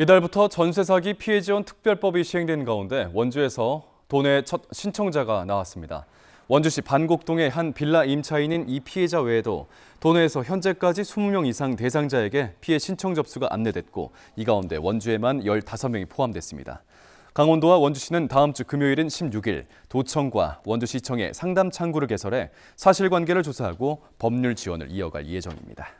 이달부터 전세 사기 피해 지원 특별법이 시행된 가운데 원주에서 돈의 첫 신청자가 나왔습니다. 원주시 반곡동의 한 빌라 임차인인 이 피해자 외에도 도내에서 현재까지 20명 이상 대상자에게 피해 신청 접수가 안내됐고 이 가운데 원주에만 15명이 포함됐습니다. 강원도와 원주시는 다음 주 금요일인 16일 도청과 원주시청에 상담 창구를 개설해 사실관계를 조사하고 법률 지원을 이어갈 예정입니다.